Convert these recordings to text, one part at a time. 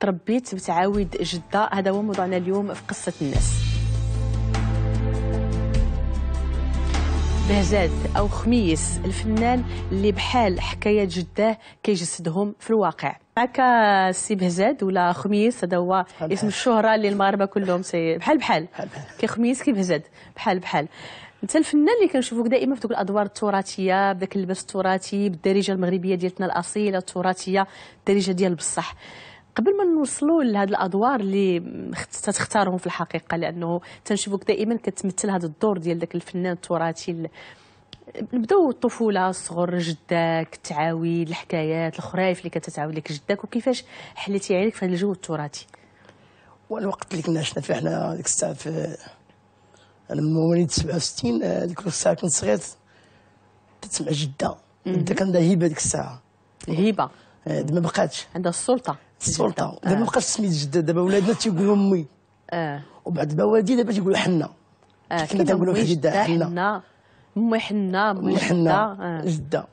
تربيت بتعاود جدة هذا هو موضوعنا اليوم في قصة الناس بهزاد أو خميس الفنان اللي بحال حكايات جداه كيجسدهم في الواقع معك السي بهزاد ولا خميس هذا هو اسم الشهرة اللي المغاربة كلهم سي بحال بحال كي خميس كي بهزاد بحال بحال انت الفنان اللي كنشوفوك دائما في ذوك الادوار التراثيه بداك اللبس التراثي بالدارجه المغربيه ديالتنا الاصيله التراثيه الدارجه ديال بصح قبل ما نوصلوا لهاد الادوار اللي تختارهم في الحقيقه لانه تنشوفوك دائما كتمثل هذا الدور ديال داك الفنان التراثي نبداو الطفوله الصغر جداك التعاويل الحكايات الخرايف اللي كانت تعاود لك جداك وكيفاش حليتي عليك في هذا الجو التراثي والوقت اللي كنا عشنا فيه حنا ديك الساعه في انا من مواليد 67 آه، ديك الساعه كنت صغير تسمع جده جده كان هيبه ديك الساعه هيبه آه، دابا ما بقاتش عندها السلطه السلطه دابا ما آه. بقاش سميت جده دابا ولادنا تيقولوا امي اه وبعد دابا والدي دابا تيقولوا حنا اه كنا تنقولوا جده حنا امي حنا امي حنا آه. جده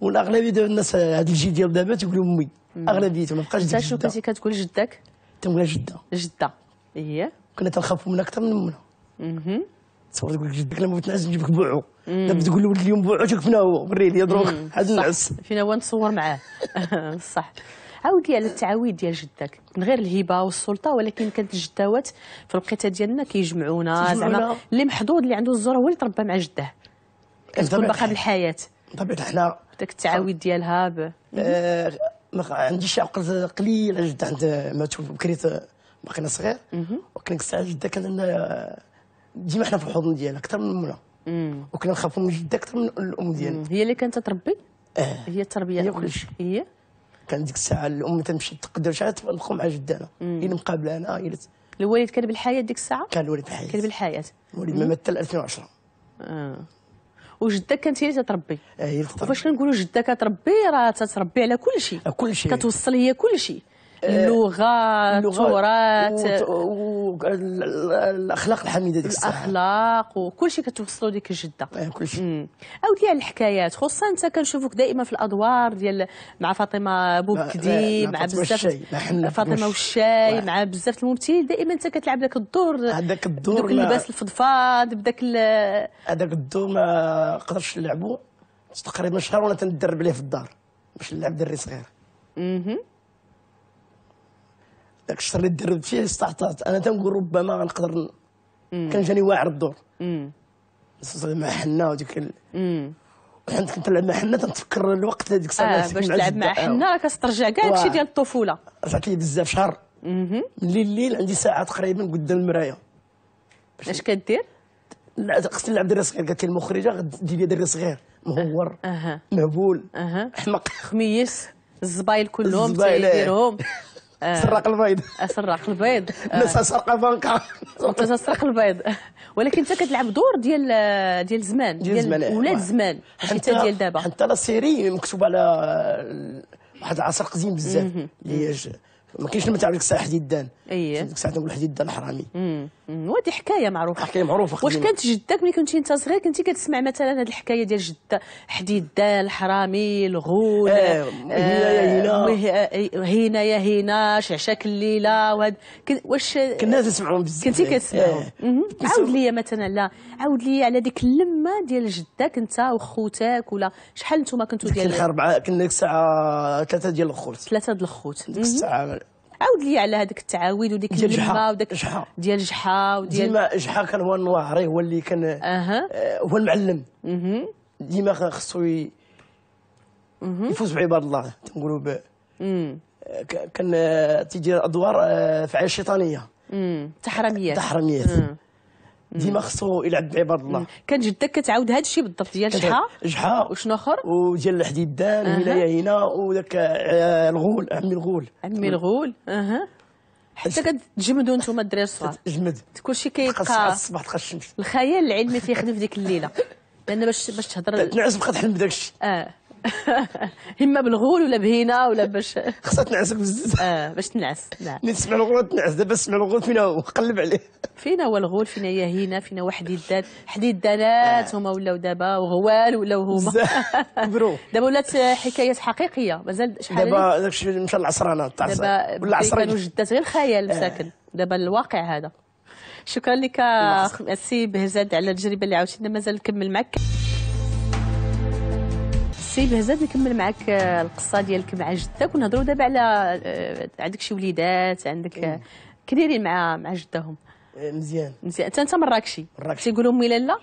والاغلبيه ديال الناس هاد الجيل ديال دابا تيقولوا امي اغلبيه ما بقاش جده انت شنو كنتي كتقول جدك؟ تنقولها جده جده هي إيه. كنا تنخافوا منها اكثر من اها تصور تقول لك جدك لما تنعس نجيب لك بوعو دابا تقول له اليوم بوعو فينا هو وريه لي دروك حد نعس فينا هو نتصور معاه صح عاود لي على التعاويذ ديال جدك من غير الهبه والسلطه ولكن كانت الجداوات في الوقيته ديالنا كيجمعونا زعما اللي محظوظ اللي عنده الزور هو اللي تربى مع جده كتكون باقا بالحياه بطبيعه الحال داك التعاويذ ديالها ب... آه، ما عنديش عقل قليل جدا عند مات بكري بقينا صغير وكان ساعه جده كان ديما حنا في الحضن ديالها اكثر من امنا وكنا نخافوا من جده اكثر من الام ديالنا هي اللي كانت تربي اه هي التربيه هي كلشي هي كان ديك الساعه الام تمشي تقدر عاد تبقى مع جدانا هي اللي مقابله انا هي الوالد كان بالحياه ديك الساعه كان الوالد بالحياه كان بالحياه الوالد ما مات 2010 اه وجده كانت هي اللي تتربي إيه، هي اللي تتربي وفاش كنقولوا جده كتربي راه تتربي على كل شيء كل شيء كتوصل هي كل شيء اللغات التراث والاخلاق الحميده ديك الساعه الاخلاق وكل شيء كتوصلوا ديك الجده إيه، كل شيء اودي على الحكايات خصوصا انت كنشوفوك دائما في الادوار ديال مع فاطمه بوكدي إيه، مع بزاف فاطمه والشاي إيه. مع بزاف الممثلين دائما انت كتلعب لك الدور هذاك الدور بداك اللباس الفضفاض بداك هذاك الدور ما قدرش نلعبو تقريبا شهر وانا تندرب ليه في الدار باش نلعب دري صغير ذاك الشهر اللي تدربت فيه استعطات انا تنقول ربما غنقدر كان جاني واعر الدور مع حنا وديك حنت كنت نلعب مع حنا تنتفكر الوقت هذيك الساعه آه باش تلعب مع حنا راه كترجع كاع داكشي ديال الطفوله رجعت لي بزاف شهر من الليل الليل عندي ساعه تقريبا قدام المرايه اش كدير؟ لا خصني نلعب دري صغير قالت لي المخرجه غدير لي دري صغير مهور مهبول احمق خميس الزبايل كلهم تيديرهم سرق البيض آه، سرق البيض آه. نسى سرق بانكا انت تسرق البيض ولكن انت كتلعب دور ديال آه، ديال زمان ديال ولاد زمان حتى ديال دابا حتى لا سيري مكتوب على واحد العصر قديم بزاف اللي ما كاينش ما تعرف الساحه ديال الدان ايه ساعات نقول حديد الحرامي وهذه حكايه معروفه حكايه معروفه واش كانت جدك ملي كنتي انت صغير كنتي كتسمع مثلا هذه الحكايه ديال جده حديد الحرامي الغول آه يا آه، آه، هنا يا هنا شعشاك الليله وهاد واش كنا تسمعهم بزاف كنتي كتسمعهم آه. عاود لي مثلا لا عاود لي على ديك اللمه ديال جدك انت وخوتك ولا شحال نتوما كنتو ديال كنا اربعه كنا ديك الساعه ثلاثه ديال الخوت ثلاثه ديال الخوت ديك الساعه عاود لي على هذاك التعاويذ وديك اللمه وداك ديال جحا وديال ديما جحا كان هو النواهري هو اللي كان اها آه، هو المعلم ديما خصو يفوز بعباد الله تنقولوا آه، كان آه، تيجي ادوار فعال شيطانيه تحرميات تحرميات ديما خصو يلعب بعباد الله كان جدك كتعاود هذا الشيء بالضبط ديال جحا جحا وشنو اخر وديال الحديدان الولايه هنا وذاك آه، الغول عمي الغول عمي الغول اها حتى كتجمدوا نتوما الدراري الصغار تجمد كلشي كيبقى الصباح تلقى الشمس الخيال العلمي تيخدم في ديك الليله لان باش باش تهضر تنعس بقى تحلم بداك الشيء اه اما بالغول ولا بهينا ولا باش خصها تنعسك بزاف اه باش تنعس نعم تسمع الغول تنعس دابا تسمع الغول فينا هو قلب عليه فينا هو الغول فينا هي هينا فينا هو حديدات حديدات هما ولاو دابا وغوال ولاو هما دابا ولات حكايات حقيقيه مازال شحال دابا داكشي مشى العصرانه تاع دابا ولا عصرانه كانوا جدات غير خيال مساكن آه. دابا الواقع هذا شكرا لك سي بهزاد على التجربه اللي عاودتي مازال نكمل معك سي بهزاد نكمل معك آه، القصه ديالك مع جدك ونهضروا دابا على آه، عندك شي وليدات عندك آه، كديرين مع مع جدهم مزيان مزيان انت انت مراكشي مراكشي تيقولوا امي لالا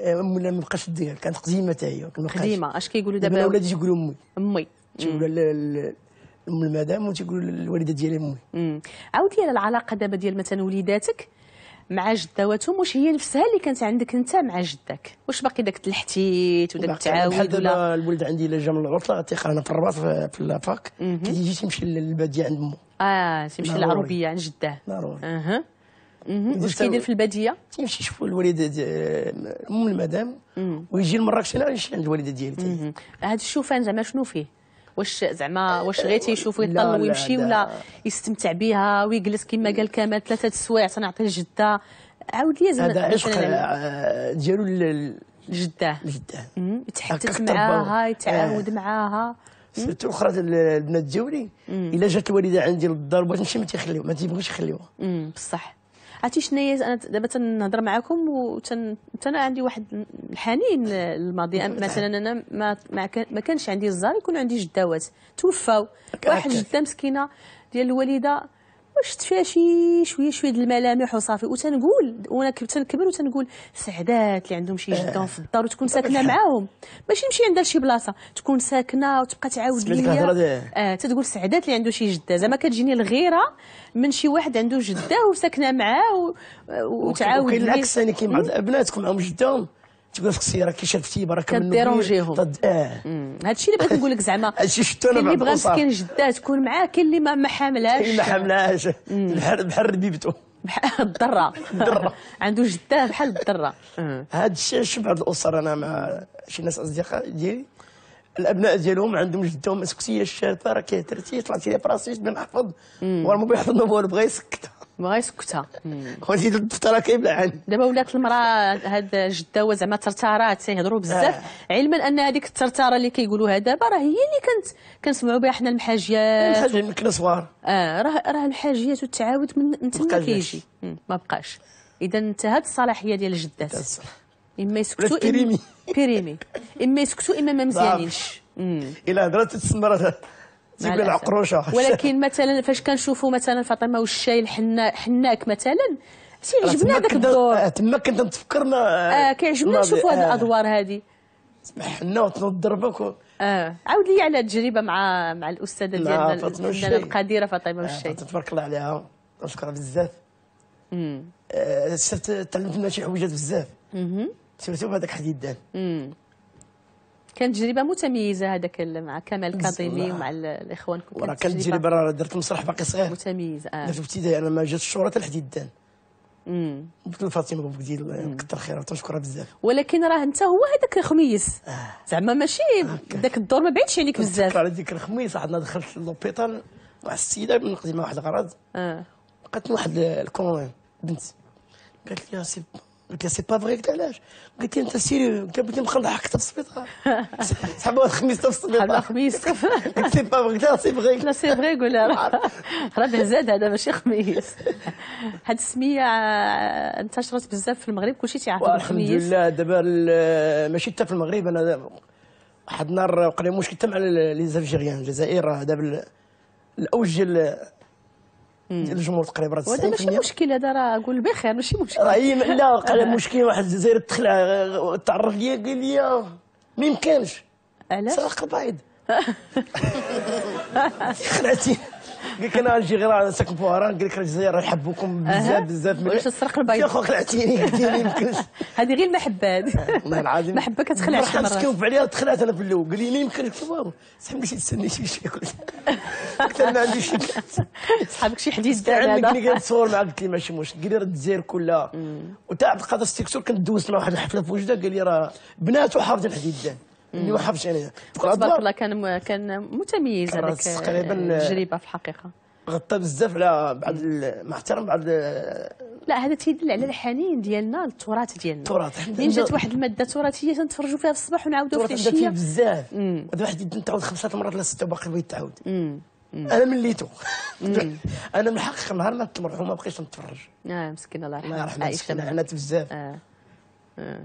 امي ما بقاش دير كانت قديمه حتى هي قديمه اش كيقولوا دابا الاولاد يقولوا امي امي تيقولوا ام المدام وتيقولوا الوالده ديالي امي عاود لي على العلاقه دابا ديال مثلا وليداتك مع جداتهم واش هي نفسها اللي كانت عندك انت مع جدك واش باقي داك التلحتيت وداك التعاود ولا الولد عندي الا جا من العطله تيخا انا في الرباط في لافاك كيجي تيمشي للباديه عند مو اه تيمشي للعروبيه عند جداه ضروري اها واش كيدير في الباديه تيمشي يشوف الوالده ام المدام ويجي لمراكش انا نمشي عند الوالده ديالي هذا الشوفان زعما شنو فيه واش زعما آه، واش غير تيشوف يطل ويمشي ولا يستمتع بها ويجلس كما قال كمال ثلاثه السوايع تنعطي الجده عاود لي زعما هذا عشق آه، ديالو الجده الجده يتحدث معاها يتعاود آه. معاها سيرتو اخرى البنات ديالي الا جات الوالده عندي للدار بغات نمشي ما تيخليوها ما تيبغيش يخليوها بصح عرفتي شنو انا دابا تنهضر معاكم وتن انا عندي واحد الحنين للماضي مثلا انا ما ما كانش عندي الزهر يكون عندي جداوات توفاو واحد جده مسكينه ديال الوالده وشت فيها شي شويه شويه ديال الملامح وصافي وتنقول وانا تنكبر وتنقول سعدات اللي عندهم شي جدان في الدار وتكون ساكنه معاهم ماشي نمشي عندها لشي بلاصه تكون ساكنه وتبقى تعاود لي اه تتقول سعدات اللي عنده شي جده زعما كتجيني الغيره من شي واحد عنده جده وساكنه معاه وتعاود وكاين العكس يعني كاين بعض الابناء تكون معاهم جدهم تبقى قصيره كي شافتي راه من تديرونجيهم تد... اه هادشي اللي بغيت نقول لك زعما هادشي شفتو انا اللي بغى مسكين جداه تكون معاه كاين اللي ما حاملهاش كاين اللي ما حاملهاش بحال بحال ربيبته بحال الضره الضره عنده جداه بحال الضره هاد الشيء شفت بعض الاسر انا مع شي ناس اصدقاء ديالي الابناء ديالهم عندهم جدهم مسكسيه الشارطه راه كيهترتي طلعتي لي براسي شد نحفظ وراه ما بيحفظ ما بغا يسكتها بغا يسكتها خوتي راه كيبلع دابا ولات المراه هاد الجداوه زعما ترتارات تيهضروا بزاف آه. علما ان هذيك الترتاره اللي كيقولوها دابا راه هي اللي كانت كنسمعوا بها حنا المحاجيات إيه، الحاج من الكنسوار اه راه راه المحاجيات والتعاود من تما كيجي ما بقاش اذا انتهت الصلاحيه ديال الجدات اما يسكتوا بيريمي بيريمي اما يسكتوا اما ما مزيانينش الا هضرات تسمرات جيب العقروشه ولكن مثلا فاش كنشوفوا مثلا فاطمه والشاي الحنا حناك مثلا تيعجبنا هذاك الدور آه، تما كنت نتفكر آه،, اه كيعجبنا نشوفوا هذه آه. الادوار هذه حنا وتنوض ضربك اه عاود لي على التجربه مع مع الاستاذه ديالنا الاستاذه القديره فاطمه والشاي آه تبارك الله عليها نشكرها بزاف امم آه تعلمت منها شي حويجات بزاف سيرتو بهذاك امم كانت تجربه متميزه هذاك مع كمال كاظمي ومع الاخوان وراه كانت تجربه راه درت مسرح باقي صغير متميزه اه في ابتدائي انا ما جات الشهره حتى لحد الان قلت لفاطمه بوب ديال يكثر خيرها تنشكرها بزاف ولكن راه انت هو هذاك الخميس آه. زعما ماشي ذاك آه، الدور ما بعدش عليك بزاف على ذيك الخميس عندنا دخلت لوبيتال واحد السيده نقضي مع واحد الغرض آه. لقيت واحد الكومون بنت قالت لي سي قلت لها سي با فغي قلت علاش؟ قالت لي انت سيري قلت لها بغيت نبقى نضحك في السبيطار سحبوا الخميس في السبيطار خميس قلت سي با فغي قلت لها سي فغي قلت لها سي فغي قول لها راه زاد هذا ماشي خميس هاد السميه انتشرت بزاف في المغرب كلشي تيعرف الخميس الحمد لله دابا ماشي حتى في المغرب انا واحد النهار وقع لي مشكل حتى مع لي زافجيريان الجزائر دابا الاوج الجمهور تقريبا راه ماشي مشكل هذا راه قول بخير ماشي مشكل لا قال مشكل واحد الجزائري تخلع تعرف ليا قال لي آه، ما يمكنش علاش سرق البيض خلعتيني قال لك انا الجيران ساك البوهران قال لك الجزائر يحبوكم بزاف بزاف واش السرق البيض يا خوك لعتيني لعتيني يمكنش هذه غير المحبه هذه والله العظيم المحبه كتخلع شي مرات سكوب عليها وتخلعت انا في الاول قال لي لا يمكن لك تبارو صح شي شي قلت انا ما عنديش شي صحابك شي حديث دار هذا ملي كنتصور معاك قلت لي ماشي مشكل قال لي راه الجزائر كلها وتاع عبد القادر السيكسور كنت دوزت مع واحد الحفله في وجده قال لي راه بنات وحافظين حديد اللي ما يعني تبارك الله كان كان متميز هذاك التجربه آه، في الحقيقه غطى بزاف على بعض مع احترام بعض لا هذا تيدل على الحنين ديالنا للتراث ديالنا التراث منين يعني جات واحد الماده تراثيه تنتفرجوا فيها في الصباح ونعاودوا في العشيه التراث بزاف هذا واحد يتعاود خمسه مرات ولا سته وباقي بغيت تعاود انا مليتو انا من حق نهار ما المرحوم ما بقيتش نتفرج اه مسكين الله يرحمها عائشه معنات بزاف آه. آه.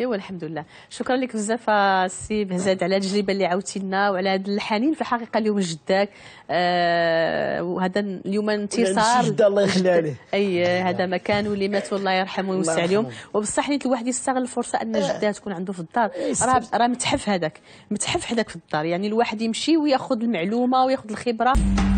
ايوا الحمد لله شكرا لك بزاف السي بهزاد على التجربه اللي عاودتي لنا وعلى هذا الحنين في الحقيقه اليوم جداك آه وهذا اليوم انتصار جدا الله يخلي عليه اي هذا مكان واللي مات الله يرحمه ويوسع اليوم وبصح حيت الواحد يستغل الفرصه ان جداه تكون عنده في الدار إيه، راه راه متحف هذاك متحف هذاك في الدار يعني الواحد يمشي وياخذ المعلومه وياخذ الخبره